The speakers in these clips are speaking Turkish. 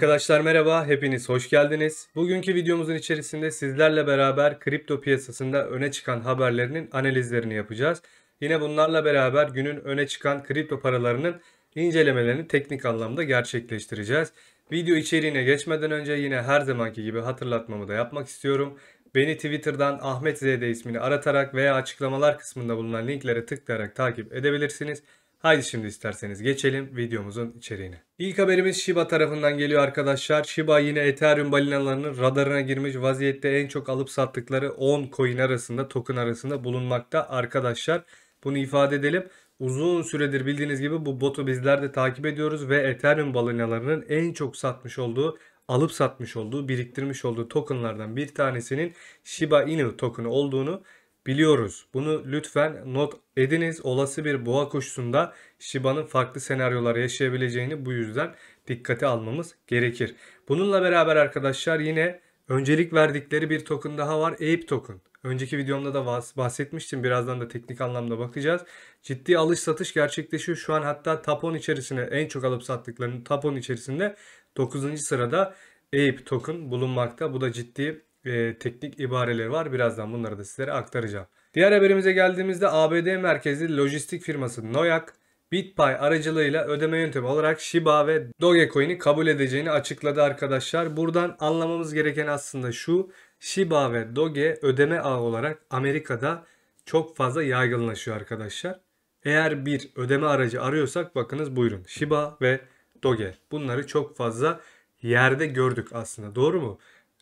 Arkadaşlar merhaba, hepiniz hoş geldiniz. Bugünkü videomuzun içerisinde sizlerle beraber kripto piyasasında öne çıkan haberlerinin analizlerini yapacağız. Yine bunlarla beraber günün öne çıkan kripto paralarının incelemelerini teknik anlamda gerçekleştireceğiz. Video içeriğine geçmeden önce yine her zamanki gibi hatırlatmamı da yapmak istiyorum. Beni Twitter'dan Ahmet Zede ismini aratarak veya açıklamalar kısmında bulunan linklere tıklayarak takip edebilirsiniz. Haydi şimdi isterseniz geçelim videomuzun içeriğine. İlk haberimiz Shiba tarafından geliyor arkadaşlar. Shiba yine Ethereum balinalarının radarına girmiş vaziyette en çok alıp sattıkları 10 coin arasında token arasında bulunmakta arkadaşlar. Bunu ifade edelim. Uzun süredir bildiğiniz gibi bu botu bizler de takip ediyoruz ve Ethereum balinalarının en çok satmış olduğu alıp satmış olduğu, biriktirmiş olduğu tokenlardan bir tanesinin Shiba Inu tokenı olduğunu biliyoruz. Bunu lütfen not ediniz. Olası bir boğa koşusunda Shiba'nın farklı senaryolar yaşayabileceğini bu yüzden dikkate almamız gerekir. Bununla beraber arkadaşlar yine öncelik verdikleri bir token daha var. Ape token. Önceki videomda da bahsetmiştim. Birazdan da teknik anlamda bakacağız. Ciddi alış satış gerçekleşiyor. Şu an hatta Tapon içerisinde en çok alıp sattıklarının Tapon içerisinde 9. sırada Ape token bulunmakta. Bu da ciddi e, teknik ibareleri var. Birazdan bunları da sizlere aktaracağım. Diğer haberimize geldiğimizde ABD merkezli lojistik firması Noyak, BitPay aracılığıyla ödeme yöntemi olarak Shiba ve Dogecoin'i kabul edeceğini açıkladı arkadaşlar. Buradan anlamamız gereken aslında şu. Shiba ve Doge ödeme ağı olarak Amerika'da çok fazla yaygınlaşıyor arkadaşlar. Eğer bir ödeme aracı arıyorsak bakınız buyurun. Shiba ve Doge. Bunları çok fazla yerde gördük aslında. Doğru mu?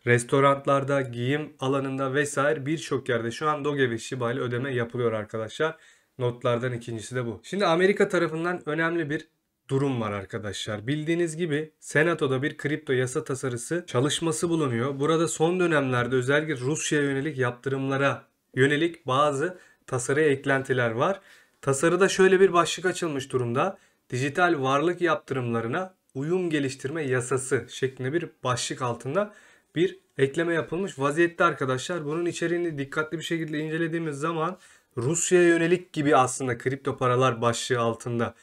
restoranlarda, giyim alanında vesaire birçok yerde şu an Doge ve Shiba ile ödeme yapılıyor arkadaşlar. Notlardan ikincisi de bu. Şimdi Amerika tarafından önemli bir durum var arkadaşlar. Bildiğiniz gibi Senato'da bir kripto yasa tasarısı çalışması bulunuyor. Burada son dönemlerde özellikle Rusya'ya yönelik yaptırımlara yönelik bazı tasarı eklentiler var. Tasarıda şöyle bir başlık açılmış durumda. Dijital varlık yaptırımlarına uyum geliştirme yasası şeklinde bir başlık altında bir ekleme yapılmış vaziyette arkadaşlar. Bunun içeriğini dikkatli bir şekilde incelediğimiz zaman Rusya'ya yönelik gibi aslında kripto paralar başlığı altında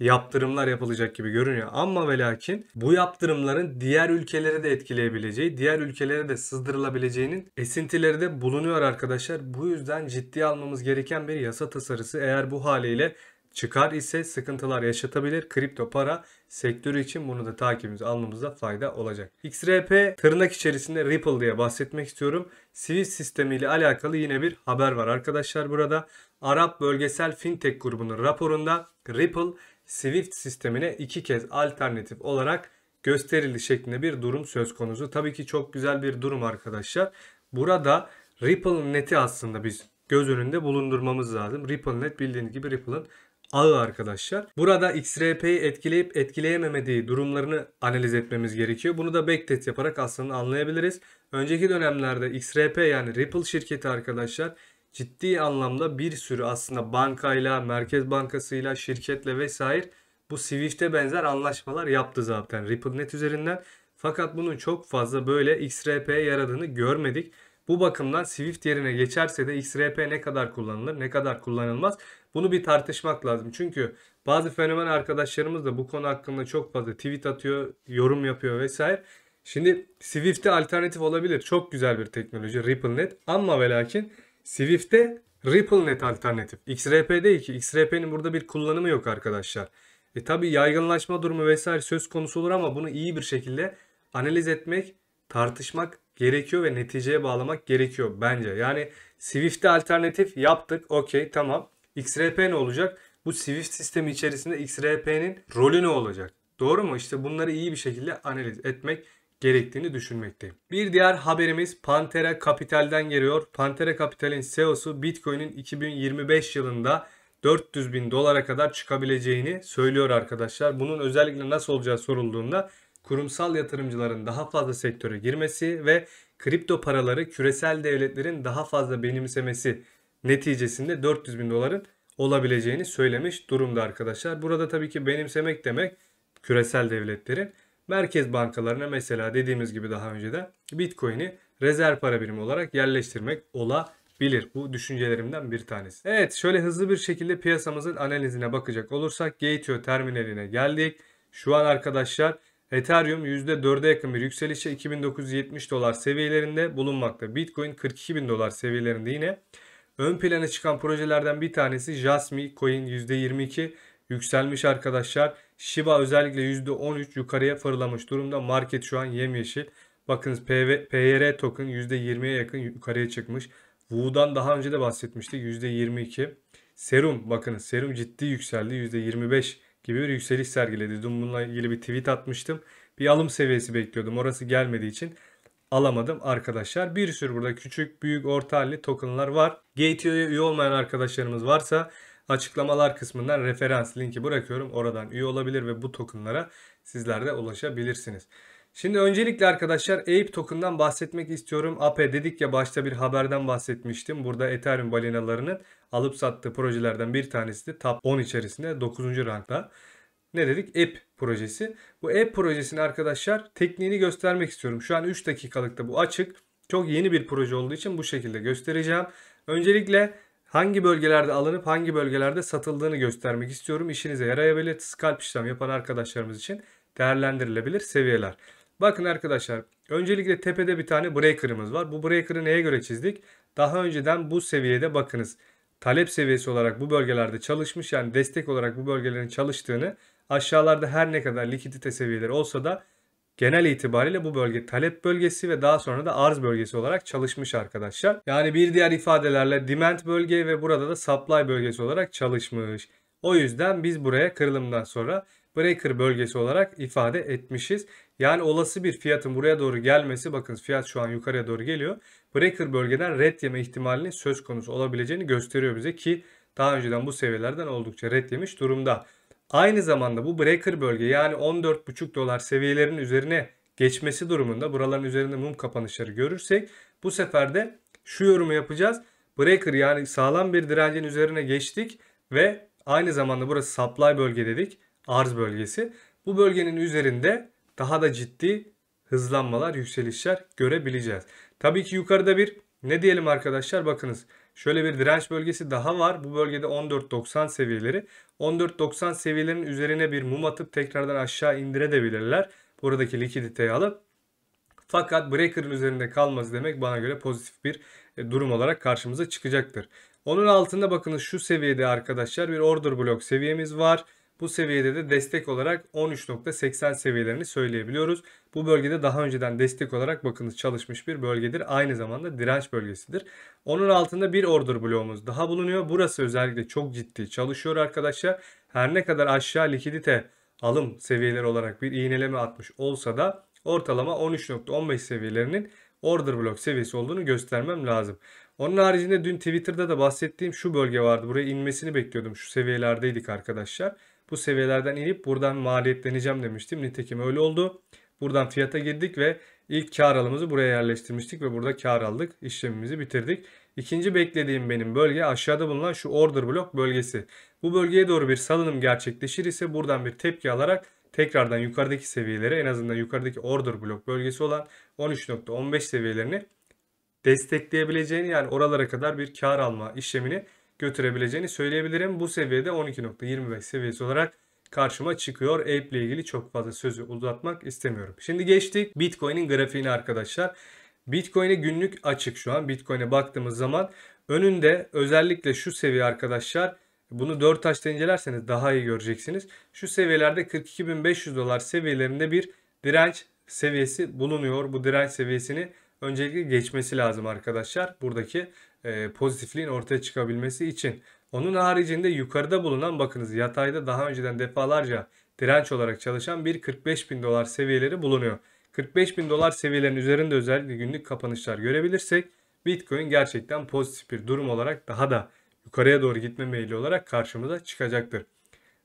yaptırımlar yapılacak gibi görünüyor. Ama ve lakin bu yaptırımların diğer ülkelere de etkileyebileceği, diğer ülkelere de sızdırılabileceğinin esintileri de bulunuyor arkadaşlar. Bu yüzden ciddi almamız gereken bir yasa tasarısı eğer bu haliyle çıkar ise sıkıntılar yaşatabilir. Kripto para sektörü için bunu da takibimizi almamızda fayda olacak. XRP tırnak içerisinde Ripple diye bahsetmek istiyorum. Swift sistemi ile alakalı yine bir haber var arkadaşlar burada. Arap Bölgesel Fintech grubunun raporunda Ripple Swift sistemine iki kez alternatif olarak gösterildi şeklinde bir durum söz konusu. Tabii ki çok güzel bir durum arkadaşlar. Burada Ripple neti aslında biz göz önünde bulundurmamız lazım. Ripple net bildiğiniz gibi Ripple'ın ağı arkadaşlar. Burada XRP'yi etkileyip etkileyememediği durumlarını analiz etmemiz gerekiyor. Bunu da backtest yaparak aslında anlayabiliriz. Önceki dönemlerde XRP yani Ripple şirketi arkadaşlar ciddi anlamda bir sürü aslında bankayla, merkez bankasıyla, şirketle vesaire bu Swift'e benzer anlaşmalar yaptı zaten RippleNet üzerinden. Fakat bunun çok fazla böyle XRP'ye yaradığını görmedik. Bu bakımdan Swift yerine geçerse de XRP ne kadar kullanılır, ne kadar kullanılmaz bunu bir tartışmak lazım. Çünkü bazı fenomen arkadaşlarımız da bu konu hakkında çok fazla tweet atıyor, yorum yapıyor vesaire. Şimdi Swift'e alternatif olabilir. Çok güzel bir teknoloji RippleNet ama ve lakin Swift'te RippleNet alternatif. XRP değil ki. XRP'nin burada bir kullanımı yok arkadaşlar. E tabi yaygınlaşma durumu vesaire söz konusu olur ama bunu iyi bir şekilde analiz etmek, tartışmak gerekiyor ve neticeye bağlamak gerekiyor bence. Yani Swift'te alternatif yaptık okey tamam XRP ne olacak? Bu Swift sistemi içerisinde XRP'nin rolü ne olacak? Doğru mu? İşte bunları iyi bir şekilde analiz etmek gerektiğini düşünmekteyim. Bir diğer haberimiz Pantera Capital'den geliyor. Pantera Capital'in CEO'su Bitcoin'in 2025 yılında 400 bin dolara kadar çıkabileceğini söylüyor arkadaşlar. Bunun özellikle nasıl olacağı sorulduğunda kurumsal yatırımcıların daha fazla sektöre girmesi ve kripto paraları küresel devletlerin daha fazla benimsemesi neticesinde 400 bin doların olabileceğini söylemiş durumda arkadaşlar. Burada tabii ki benimsemek demek küresel devletlerin merkez bankalarına mesela dediğimiz gibi daha önce de Bitcoin'i rezerv para birimi olarak yerleştirmek olabilir. Bu düşüncelerimden bir tanesi. Evet şöyle hızlı bir şekilde piyasamızın analizine bakacak olursak Gateway terminaline geldik. Şu an arkadaşlar Ethereum %4'e yakın bir yükselişe 2970 dolar seviyelerinde bulunmakta. Bitcoin 42 bin dolar seviyelerinde yine Ön plana çıkan projelerden bir tanesi Jasmine Coin %22 yükselmiş arkadaşlar. Shiba özellikle %13 yukarıya fırlamış durumda. Market şu an yemyeşil. Bakınız PV, PYR token %20'ye yakın yukarıya çıkmış. Wu'dan daha önce de bahsetmiştik %22. Serum bakınız serum ciddi yükseldi %25 gibi bir yükseliş sergiledi. Dün bununla ilgili bir tweet atmıştım. Bir alım seviyesi bekliyordum orası gelmediği için alamadım arkadaşlar. Bir sürü burada küçük, büyük, orta halli tokenlar var. GTO'ya üye olmayan arkadaşlarımız varsa açıklamalar kısmından referans linki bırakıyorum. Oradan üye olabilir ve bu tokenlara sizler de ulaşabilirsiniz. Şimdi öncelikle arkadaşlar Ape token'dan bahsetmek istiyorum. APE dedik ya başta bir haberden bahsetmiştim. Burada Ethereum balinalarının alıp sattığı projelerden bir tanesi de Top 10 içerisinde 9. rankta ne dedik? App projesi. Bu app projesini arkadaşlar tekniğini göstermek istiyorum. Şu an 3 dakikalıkta bu açık. Çok yeni bir proje olduğu için bu şekilde göstereceğim. Öncelikle hangi bölgelerde alınıp hangi bölgelerde satıldığını göstermek istiyorum. İşinize yarayabilir. Scalp işlem yapan arkadaşlarımız için değerlendirilebilir seviyeler. Bakın arkadaşlar öncelikle tepede bir tane breaker'ımız var. Bu breaker'ı neye göre çizdik? Daha önceden bu seviyede bakınız. Talep seviyesi olarak bu bölgelerde çalışmış yani destek olarak bu bölgelerin çalıştığını Aşağılarda her ne kadar likidite seviyeleri olsa da genel itibariyle bu bölge talep bölgesi ve daha sonra da arz bölgesi olarak çalışmış arkadaşlar. Yani bir diğer ifadelerle demand bölge ve burada da supply bölgesi olarak çalışmış. O yüzden biz buraya kırılımdan sonra breaker bölgesi olarak ifade etmişiz. Yani olası bir fiyatın buraya doğru gelmesi bakın fiyat şu an yukarıya doğru geliyor. Breaker bölgeden red yeme ihtimalinin söz konusu olabileceğini gösteriyor bize ki daha önceden bu seviyelerden oldukça red yemiş durumda. Aynı zamanda bu breaker bölge yani 14,5 dolar seviyelerinin üzerine geçmesi durumunda buraların üzerinde mum kapanışları görürsek bu sefer de şu yorumu yapacağız. Breaker yani sağlam bir direncin üzerine geçtik ve aynı zamanda burası supply bölge dedik. Arz bölgesi. Bu bölgenin üzerinde daha da ciddi hızlanmalar, yükselişler görebileceğiz. Tabii ki yukarıda bir ne diyelim arkadaşlar bakınız Şöyle bir direnç bölgesi daha var. Bu bölgede 14.90 seviyeleri. 14.90 seviyelerin üzerine bir mum atıp tekrardan aşağı indirebilirler. Buradaki likiditeyi alıp. Fakat breaker'ın üzerinde kalmaz demek bana göre pozitif bir e, durum olarak karşımıza çıkacaktır. Onun altında bakınız şu seviyede arkadaşlar bir order block seviyemiz var. Bu seviyede de destek olarak 13.80 seviyelerini söyleyebiliyoruz. Bu bölgede daha önceden destek olarak bakınız çalışmış bir bölgedir. Aynı zamanda direnç bölgesidir. Onun altında bir order bloğumuz daha bulunuyor. Burası özellikle çok ciddi çalışıyor arkadaşlar. Her ne kadar aşağı likidite alım seviyeleri olarak bir iğneleme atmış olsa da ortalama 13.15 seviyelerinin order block seviyesi olduğunu göstermem lazım. Onun haricinde dün Twitter'da da bahsettiğim şu bölge vardı. Buraya inmesini bekliyordum. Şu seviyelerdeydik arkadaşlar bu seviyelerden inip buradan maliyetleneceğim demiştim. Nitekim öyle oldu. Buradan fiyata girdik ve ilk kar alımızı buraya yerleştirmiştik ve burada kar aldık. İşlemimizi bitirdik. İkinci beklediğim benim bölge aşağıda bulunan şu order block bölgesi. Bu bölgeye doğru bir salınım gerçekleşir ise buradan bir tepki alarak tekrardan yukarıdaki seviyelere en azından yukarıdaki order block bölgesi olan 13.15 seviyelerini destekleyebileceğini yani oralara kadar bir kar alma işlemini götürebileceğini söyleyebilirim. Bu seviyede 12.25 seviyesi olarak karşıma çıkıyor. Ape ile ilgili çok fazla sözü uzatmak istemiyorum. Şimdi geçtik Bitcoin'in grafiğine arkadaşlar. Bitcoin'e günlük açık şu an. Bitcoin'e baktığımız zaman önünde özellikle şu seviye arkadaşlar bunu 4 taşta incelerseniz daha iyi göreceksiniz. Şu seviyelerde 42.500 dolar seviyelerinde bir direnç seviyesi bulunuyor. Bu direnç seviyesini öncelikle geçmesi lazım arkadaşlar. Buradaki e, pozitifliğin ortaya çıkabilmesi için. Onun haricinde yukarıda bulunan bakınız yatayda daha önceden defalarca direnç olarak çalışan bir 45 bin dolar seviyeleri bulunuyor. 45 bin dolar seviyelerin üzerinde özellikle günlük kapanışlar görebilirsek Bitcoin gerçekten pozitif bir durum olarak daha da yukarıya doğru gitme meyili olarak karşımıza çıkacaktır.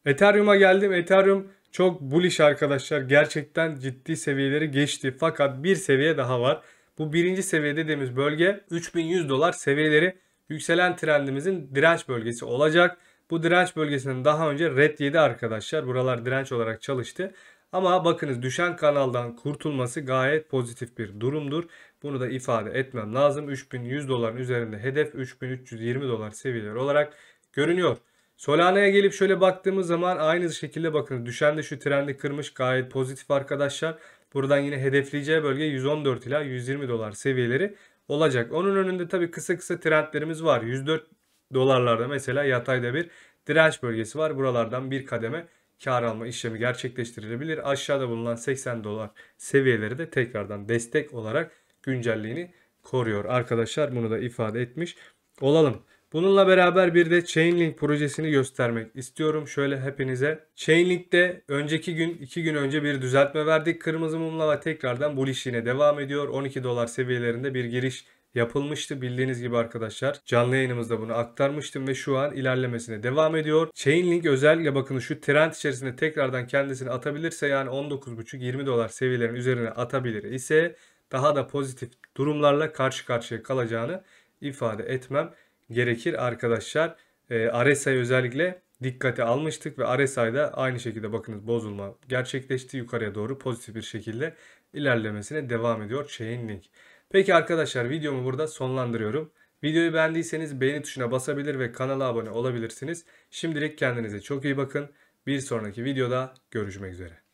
Ethereum'a geldim. Ethereum çok bullish arkadaşlar. Gerçekten ciddi seviyeleri geçti. Fakat bir seviye daha var. Bu birinci seviye dediğimiz bölge 3100 dolar seviyeleri yükselen trendimizin direnç bölgesi olacak. Bu direnç bölgesinin daha önce red 7 arkadaşlar. Buralar direnç olarak çalıştı. Ama bakınız düşen kanaldan kurtulması gayet pozitif bir durumdur. Bunu da ifade etmem lazım. 3100 doların üzerinde hedef 3320 dolar seviyeleri olarak görünüyor. Solana'ya gelip şöyle baktığımız zaman aynı şekilde bakın düşen de şu trendi kırmış gayet pozitif arkadaşlar. Buradan yine hedefleyeceği bölge 114 ila 120 dolar seviyeleri olacak. Onun önünde tabi kısa kısa trendlerimiz var. 104 dolarlarda mesela yatayda bir direnç bölgesi var. Buralardan bir kademe kar alma işlemi gerçekleştirilebilir. Aşağıda bulunan 80 dolar seviyeleri de tekrardan destek olarak güncelliğini koruyor. Arkadaşlar bunu da ifade etmiş olalım. Bununla beraber bir de Chainlink projesini göstermek istiyorum şöyle hepinize. Chainlink'te önceki gün 2 gün önce bir düzeltme verdik kırmızı mumla ve tekrardan buluş yine devam ediyor. 12 dolar seviyelerinde bir giriş yapılmıştı. Bildiğiniz gibi arkadaşlar canlı yayınımızda bunu aktarmıştım ve şu an ilerlemesine devam ediyor. Chainlink özellikle bakın şu trend içerisinde tekrardan kendisini atabilirse yani 19.5-20 dolar seviyelerin üzerine atabilir ise daha da pozitif durumlarla karşı karşıya kalacağını ifade etmem gerekir arkadaşlar. E, RSI özellikle dikkate almıştık ve RSI'da aynı şekilde bakınız bozulma gerçekleşti. Yukarıya doğru pozitif bir şekilde ilerlemesine devam ediyor Chainlink. Peki arkadaşlar videomu burada sonlandırıyorum. Videoyu beğendiyseniz beğeni tuşuna basabilir ve kanala abone olabilirsiniz. Şimdilik kendinize çok iyi bakın. Bir sonraki videoda görüşmek üzere.